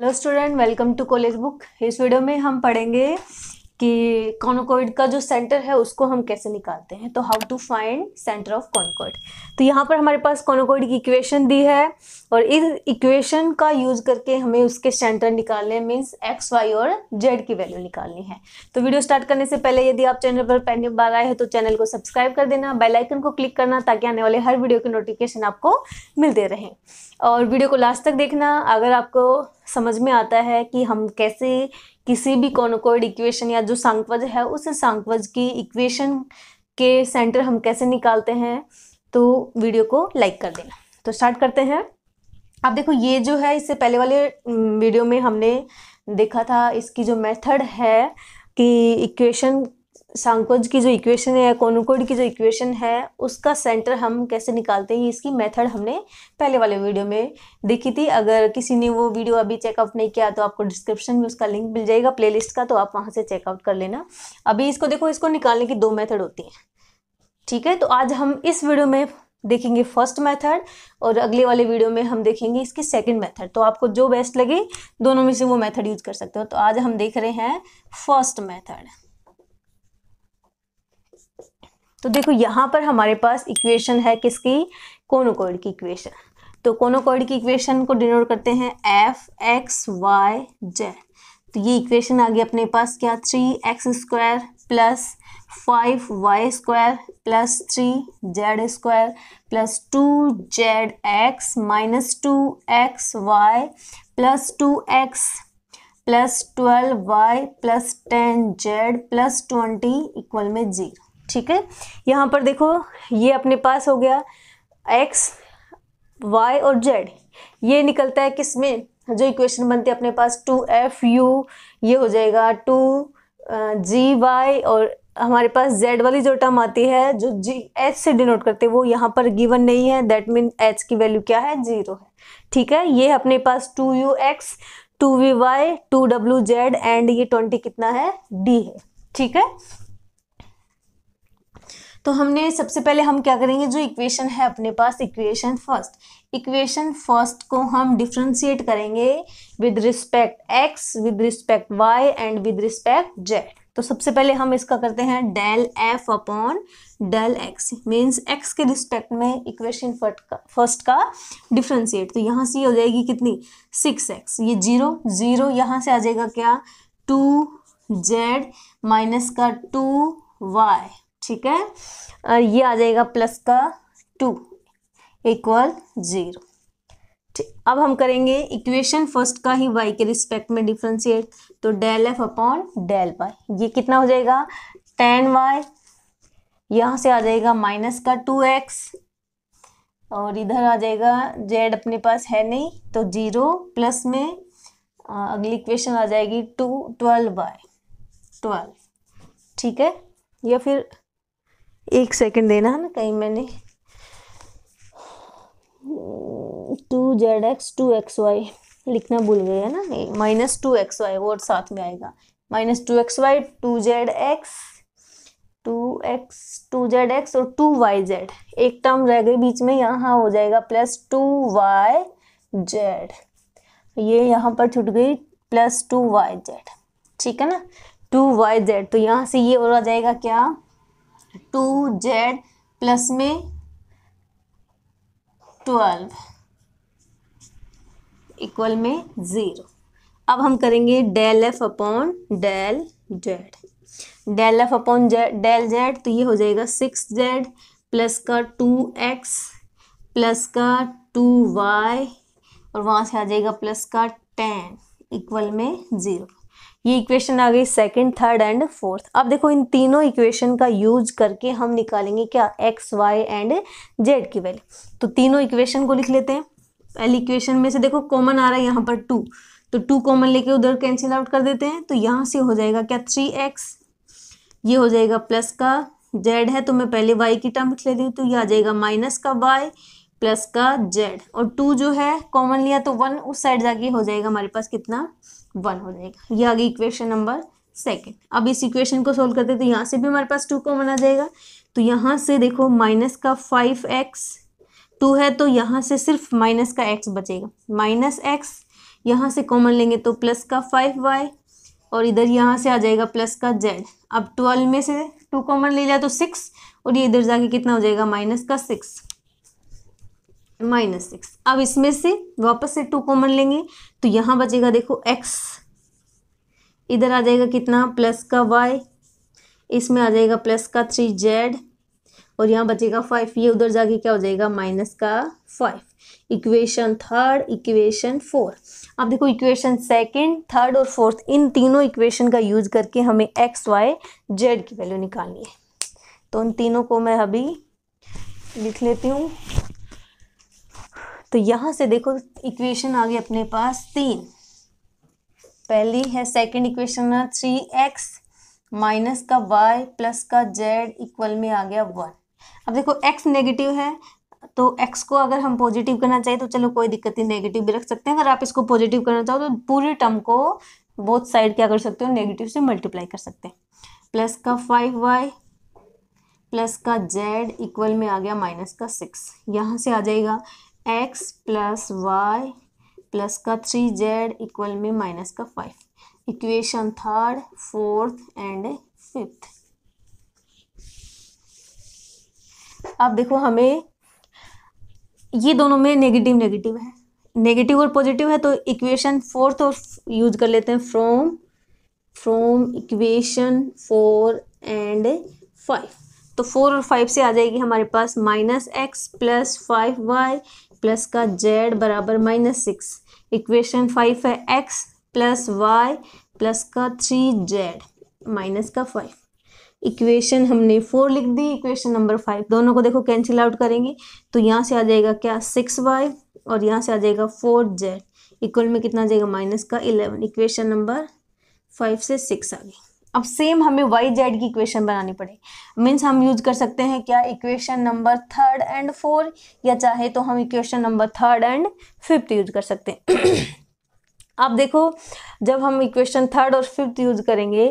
hello student welcome to college book इस video में हम पढ़ेंगे कि कॉनोकॉइड का जो सेंटर है उसको हम कैसे निकालते हैं तो how to find centre of conicoid तो यहाँ पर हमारे पास कॉनोकॉइड की इक्वेशन दी है और इस इक्वेशन का यूज करके हमें उसके सेंटर निकालने मीन्स एक्स वाई और जेड की वैल्यू निकालनी है तो वीडियो स्टार्ट करने से पहले यदि आप चैनल पर पहली बार आए हैं तो चैनल को सब्सक्राइब कर देना बेलाइकन को क्लिक करना ताकि आने वाले हर वीडियो के नोटिफिकेशन आपको मिलते रहें और वीडियो को लास्ट तक देखना अगर आपको समझ में आता है कि हम कैसे किसी भी कोनोकोइड इक्वेशन या जो सांकवज है उस सांकवज की इक्वेशन के सेंटर हम कैसे निकालते हैं तो वीडियो को लाइक कर देना तो स्टार्ट करते हैं आप देखो ये जो है इससे पहले वाले वीडियो में हमने देखा था इसकी जो मेथड है कि इक्वेशन सांकोज की जो इक्वेशन है या की जो इक्वेशन है उसका सेंटर हम कैसे निकालते हैं इसकी मेथड हमने पहले वाले वीडियो में देखी थी अगर किसी ने वो वीडियो अभी चेकआउट नहीं किया तो आपको डिस्क्रिप्शन में उसका लिंक मिल जाएगा प्लेलिस्ट का तो आप वहाँ से चेकआउट कर लेना अभी इसको देखो इसको निकालने की दो मैथड होती हैं ठीक है तो आज हम इस वीडियो में देखेंगे फर्स्ट मेथड और अगले वाले वीडियो में हम देखेंगे इसकी सेकंड मेथड तो आपको जो बेस्ट लगे दोनों में से वो मेथड यूज कर सकते हो तो आज हम देख रहे हैं फर्स्ट मेथड तो देखो यहाँ पर हमारे पास इक्वेशन है किसकी कोनोकोड की इक्वेशन तो कोनोकोड की इक्वेशन को डिनोट करते हैं एफ एक्स वाई जेड तो ये इक्वेशन आ गई अपने पास क्या three X square plus five Y square plus three Z square plus two Z X minus two X Y plus two X plus twelve Y plus ten Z plus twenty equal में zero ठीक है यहाँ पर देखो ये अपने पास हो गया x, y और z ये निकलता है किस में जो इक्वेशन बनती है अपने पास टू एफ यू ये हो जाएगा टू जी वाई और हमारे पास z वाली जो टर्म आती है जो जी h से डिनोट करते हैं वो यहाँ पर गिवन नहीं है दैट मीन h की वैल्यू क्या है जीरो है ठीक है ये अपने पास two U X two V Y two W Z and ये ट्वेंटी कितना है डी है ठीक है तो हमने सबसे पहले हम क्या करेंगे जो इक्वेशन है अपने पास इक्वेशन फर्स्ट इक्वेशन फर्स्ट को हम डिफ्रेंशिएट करेंगे with respect X with respect Y and with respect Z तो सबसे पहले हम इसका करते हैं del F upon del X means X के रिस्पेक्ट में इक्वेशन फर्स्ट का डिफ्रेंशिएट तो यहाँ से हो जाएगी कितनी सिक्स एक्स ये जीरो जीरो यहाँ से आ जाएगा क्या टू जेड माइनस का टू वाई ठीक है और ये आ जाएगा प्लस का टू इक्वल जीरो अब हम करेंगे इक्वेशन फर्स्ट का ही वाई के रिस्पेक्ट में डिफ्रेंशिएट तो del F upon del Y ये कितना हो जाएगा टेन वाई यहाँ से आ जाएगा माइनस का टू एक्स और इधर आ जाएगा जेड अपने पास है नहीं तो जीरो प्लस में अगली इक्वेशन आ जाएगी टू ट्वेल्व बाय ट्वेल्व ठीक है या फिर एक सेकंड देना है ना कहीं मैंने two Z X two X Y लिखना भूल गई है ना माइनस टू एक्स वाई वो साथ में आएगा minus two X Y two Z X two X two Z X और टू वाई जेड एक टर्म रह गई बीच में यहाँ हाँ हो जाएगा प्लस टू वाई जेड ये यहाँ पर छूट गई प्लस टू वाई जेड ठीक है ना टू वाई जेड तो यहाँ से ये हो जाएगा क्या टू जेड प्लस में ट्वेल्व इक्वल में ज़ीरो अब हम करेंगे del F upon del Z del F upon Z del Z तो ये हो जाएगा सिक्स जेड प्लस का टू एक्स प्लस का टू वाई और वहाँ से आ जाएगा प्लस का टेन इक्वल में ज़ीरो ये इक्वेशन आ गई सेकंड थर्ड एंड फोर्थ अब देखो इन तीनों इक्वेशन का यूज करके हम निकालेंगे क्या एक्स वाई एंड जेड की वैल्यू तो तीनों इक्वेशन को लिख लेते हैं पहली इक्वेशन में से देखो कॉमन आ रहा है यहाँ पर टू तो टू कॉमन लेके उधर कैंसिल आउट कर देते हैं तो यहाँ से हो जाएगा क्या थ्री एक्स ये हो जाएगा प्लस का जेड है तो मैं पहले वाई की टर्म लिख लेती हूँ तो ये आ जाएगा माइनस का वाई प्लस का जेड और टू जो है कॉमन लिया तो वन उस साइड जाके हो जाएगा हमारे पास कितना वन हो जाएगा ये आ गई इक्वेशन नंबर सेकेंड अब इस इक्वेशन को सोल्व करते तो यहाँ से भी हमारे पास टू कॉमन आ जाएगा तो यहाँ से देखो माइनस का फाइव एक्स टू है तो यहाँ से सिर्फ माइनस का एक्स बचेगा माइनस एक्स यहाँ से कॉमन लेंगे तो प्लस का फाइव वाई और इधर यहाँ से आ जाएगा प्लस का जेड अब ट्वेल्व में से टू कॉमन ले लिया तो सिक्स और ये इधर जाके कितना हो जाएगा माइनस का सिक्स माइनस सिक्स अब इसमें से वापस से टू कॉमन लेंगे तो यहाँ बचेगा देखो एक्स इधर आ जाएगा कितना प्लस का वाई इसमें आ जाएगा प्लस का थ्री जेड और यहाँ बचेगा फाइव ये उधर जाके क्या हो जाएगा माइनस का five equation third equation four अब देखो इक्वेशन सेकंड थर्ड और फोर्थ इन तीनों इक्वेशन का यूज करके हमें एक्स वाई जेड की वैल्यू निकालनी है तो उन तीनों को मैं अभी लिख लेती हूँ तो यहां से देखो इक्वेशन आ गई अपने पास तीन पहली है second equation three X minus का वाई प्लस का जेड इक्वल में आ गया वन अब देखो एक्स नेगेटिव है तो एक्स को अगर हम पॉजिटिव करना चाहिए तो चलो कोई दिक्कत नहीं नेगेटिव भी रख सकते हैं अगर आप इसको पॉजिटिव करना चाहो तो पूरे टर्म को बोथ साइड क्या कर सकते हो नेगेटिव से मल्टीप्लाई कर सकते हैं प्लस का फाइव वाई प्लस का जेड इक्वल में आ गया माइनस का सिक्स यहाँ से आ जाएगा एक्स प्लस वाई प्लस का थ्री जेड इक्वल में माइनस का five equation third fourth and fifth अब देखो हमें ये दोनों में नेगेटिव नेगेटिव है नेगेटिव और पॉजिटिव है तो इक्वेशन फोर्थ और यूज कर लेते हैं from from equation four and five तो फोर और फाइव से आ जाएगी हमारे पास minus X plus five Y plus का जेड बराबर माइनस सिक्स इक्वेशन फाइव है एक्स प्लस वाई प्लस का थ्री जेड माइनस का फाइव इक्वेशन हमने फोर लिख दी इक्वेशन नंबर फाइव दोनों को देखो कैंसिल आउट करेंगे तो यहाँ से आ जाएगा क्या सिक्स वाई और यहाँ से आ जाएगा फोर जेड इक्वल में कितना आ जाएगा माइनस का इलेवन इक्वेशन नंबर फाइव से सिक्स आ गई अब सेम हमें वाई जेड की इक्वेशन बनानी पड़ेगी मीन्स हम यूज कर सकते हैं क्या equation number third and four या चाहे तो हम equation number third and fifth use कर सकते हैं आप देखो जब हम इक्वेशन थर्ड और फिफ्थ यूज करेंगे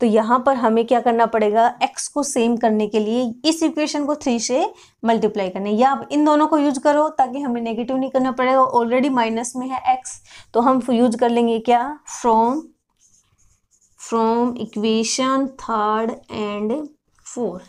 तो यहाँ पर हमें क्या करना पड़ेगा एक्स को सेम करने के लिए इस इक्वेशन को थ्री से मल्टीप्लाई करने या आप इन दोनों को यूज करो ताकि हमें नेगेटिव नहीं करना पड़ेगा ऑलरेडी माइनस में है एक्स तो हम यूज कर लेंगे क्या from from equation third and four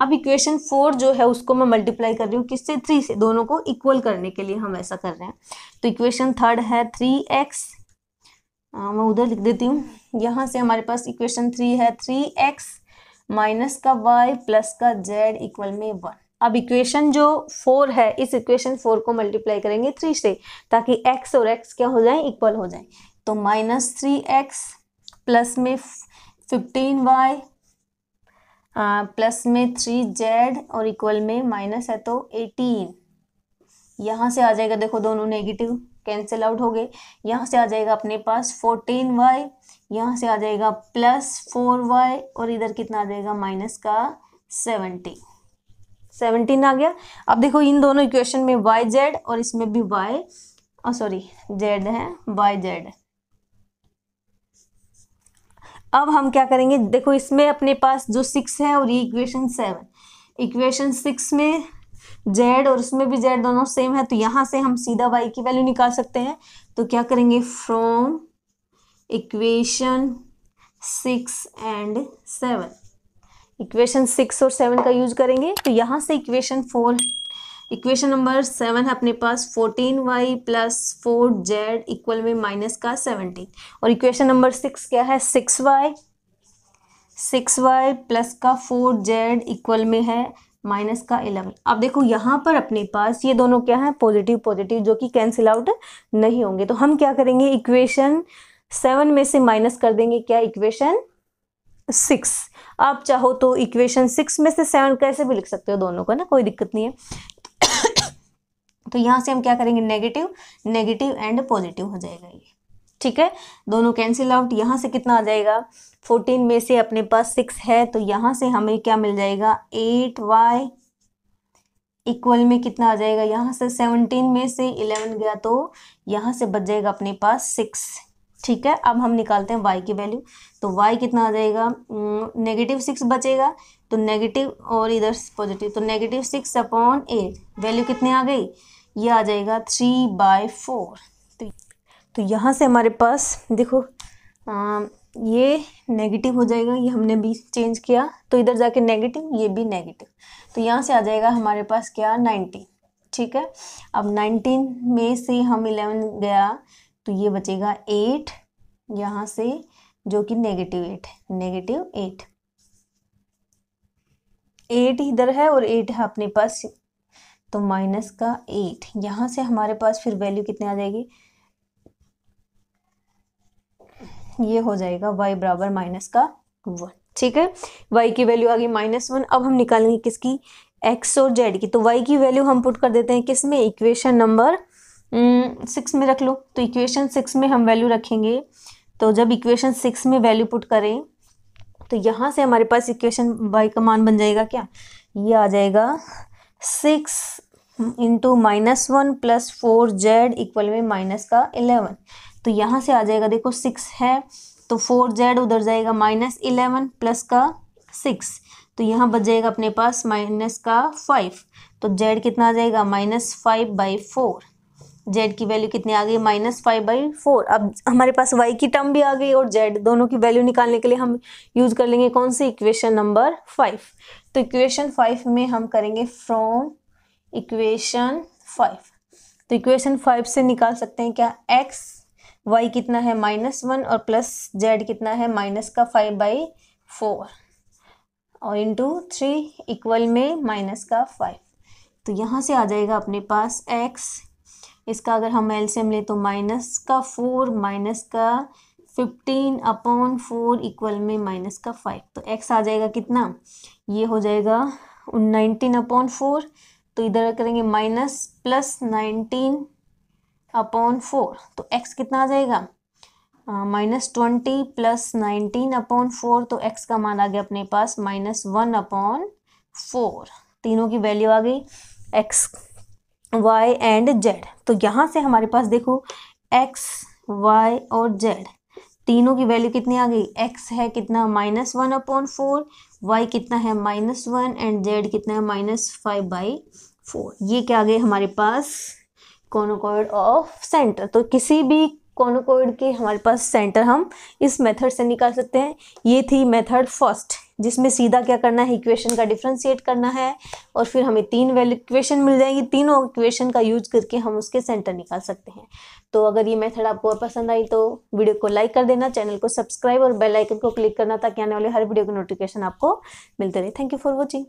अब इक्वेशन फोर जो है उसको मैं मल्टीप्लाई कर रही हूँ किससे थ्री से दोनों को इक्वल करने के लिए हम ऐसा कर रहे हैं तो इक्वेशन थर्ड है थ्री एक्स मैं उधर लिख देती हूँ यहाँ से हमारे पास इक्वेशन थ्री है थ्री एक्स माइनस का वाई प्लस का जेड इक्वल में वन अब इक्वेशन जो फोर है इस इक्वेशन फोर को मल्टीप्लाई करेंगे थ्री से ताकि एक्स और एक्स क्या हो जाए इक्वल हो जाए तो माइनस थ्री एक्स प्लस में फिफ्टीन वाई प्लस में थ्री जेड और इक्वल में माइनस है तो एटीन यहाँ से आ जाएगा देखो दोनों नेगेटिव कैंसिल आउट हो गए यहाँ से आ जाएगा अपने पास फोर्टीन वाई यहाँ से आ जाएगा प्लस फोर वाई और इधर कितना आ जाएगा माइनस का सेवेंटी सेवनटीन आ गया अब देखो इन दोनों इक्वेशन में वाई जेड और इसमें भी वाई सॉरी जेड है वाई जेड अब हम क्या करेंगे देखो इसमें अपने पास जो सिक्स है और ये इक्वेशन सेवन इक्वेशन सिक्स में जेड और उसमें भी जेड दोनों सेम है तो यहाँ से हम सीधा वाई की वैल्यू निकाल सकते हैं तो क्या करेंगे from equation six and seven equation six और सेवन का यूज करेंगे तो यहाँ से equation four equation number seven है अपने पास fourteen Y plus four Z equal में माइनस का सेवनटीन और इक्वेशन नंबर सिक्स क्या है six Y six Y plus का फोर जेड इक्वल में है माइनस का इलेवन अब देखो यहाँ पर अपने पास ये दोनों क्या है पॉजिटिव पॉजिटिव जो कि कैंसिल आउट नहीं होंगे तो हम क्या करेंगे इक्वेशन सेवन में से माइनस कर देंगे क्या इक्वेशन सिक्स आप चाहो तो इक्वेशन सिक्स में से सेवन कैसे भी लिख सकते हो दोनों को ना कोई दिक्कत नहीं है तो यहाँ से हम क्या करेंगे नेगेटिव नेगेटिव एंड पॉजिटिव हो जाएगा ये ठीक है दोनों कैंसिल आउट यहाँ से कितना आ जाएगा फोर्टीन में से अपने पास सिक्स है तो यहाँ से हमें क्या मिल जाएगा एट वाई इक्वल में कितना आ जाएगा यहाँ से सेवनटीन में से इलेवन गया तो यहाँ से बच जाएगा अपने पास सिक्स ठीक है अब हम निकालते हैं वाई की वैल्यू तो वाई कितना आ जाएगा नेगेटिव hmm, सिक्स बचेगा तो नेगेटिव और इधर पॉजिटिव तो negative six upon eight value कितनी आ गई ये आ जाएगा थ्री बाय फोर तो तो यहाँ से हमारे पास देखो आ, ये नेगेटिव हो जाएगा ये हमने भी चेंज किया तो इधर जाके नेगेटिव ये भी नेगेटिव तो यहाँ से आ जाएगा हमारे पास क्या नाइनटीन ठीक है अब नाइनटीन में से हम इलेवन गया तो ये बचेगा एट यहाँ से जो कि नेगेटिव एट है नेगेटिव एट एट इधर है और एट है अपने पास तो माइनस का एट यहाँ से हमारे पास फिर वैल्यू कितनी आ जाएगी ये हो जाएगा वाई बराबर माइनस का वन ठीक है वाई की वैल्यू आ गई माइनस वन अब हम निकालेंगे किसकी एक्स और जेड की तो वाई की वैल्यू हम पुट कर देते हैं किस में इक्वेशन नंबर सिक्स में रख लो तो इक्वेशन सिक्स में हम वैल्यू रखेंगे तो जब इक्वेशन सिक्स में वैल्यू पुट करें तो यहाँ से हमारे पास इक्वेशन वाई का मान बन जाएगा क्या ये आ जाएगा six into minus one plus four Z equal में माइनस का इलेवन तो यहाँ से आ जाएगा देखो सिक्स है तो फोर जेड उधर जाएगा माइनस इलेवन प्लस का सिक्स तो यहाँ बच जाएगा अपने पास माइनस का फाइव तो जेड कितना आ जाएगा minus five by four Z की वैल्यू कितनी आ गई माइनस फाइव बाई फोर अब हमारे पास वाई की टर्म भी आ गई और जेड दोनों की वैल्यू निकालने के लिए हम यूज़ कर लेंगे कौन सी इक्वेशन नंबर फाइव तो इक्वेशन फाइव में हम करेंगे फ्रॉम इक्वेशन फाइव तो इक्वेशन फाइव से निकाल सकते हैं क्या एक्स वाई कितना है माइनस वन और प्लस जेड कितना है माइनस का फाइव बाई फोर और इंटू थ्री इक्वल में माइनस का फाइव तो यहाँ से आ जाएगा अपने पास एक्स इसका अगर हम एल से हम लें तो माइनस का फोर माइनस का फिफ्टीन अपॉन फोर इक्वल में माइनस का फाइव तो एक्स आ जाएगा कितना ये हो जाएगा नाइनटीन अपॉन फोर तो इधर करेंगे minus plus nineteen upon four तो एक्स कितना आ जाएगा minus twenty plus nineteen upon four तो एक्स का मान आ गया अपने पास माइनस वन अपॉन फोर तीनों की वैल्यू आ गई एक्स वाई एंड जेड तो यहाँ से हमारे पास देखो एक्स वाई और जेड तीनों की वैल्यू कितनी आ गई एक्स है कितना minus one upon four Y कितना है माइनस वन एंड जेड कितना है माइनस फाइव बाई फोर ये क्या आ गए हमारे पास कॉनोकॉर्ड ऑफ सेंटर तो किसी भी कॉनोकॉर्ड के हमारे पास सेंटर हम इस मेथड से निकाल सकते हैं ये थी मेथड फर्स्ट जिसमें सीधा क्या करना है इक्वेशन का डिफ्रेंशिएट करना है और फिर हमें तीन वैल्यू इक्वेशन मिल जाएंगी तीनों इक्वेशन का यूज करके हम उसके सेंटर निकाल सकते हैं तो अगर ये मेथड आपको पसंद आई तो वीडियो को लाइक कर देना चैनल को सब्सक्राइब और बेल आइकन को क्लिक करना ताकि आने वाले हर वीडियो की नोटिफिकेशन आपको मिलते रहे थैंक यू फॉर वॉचिंग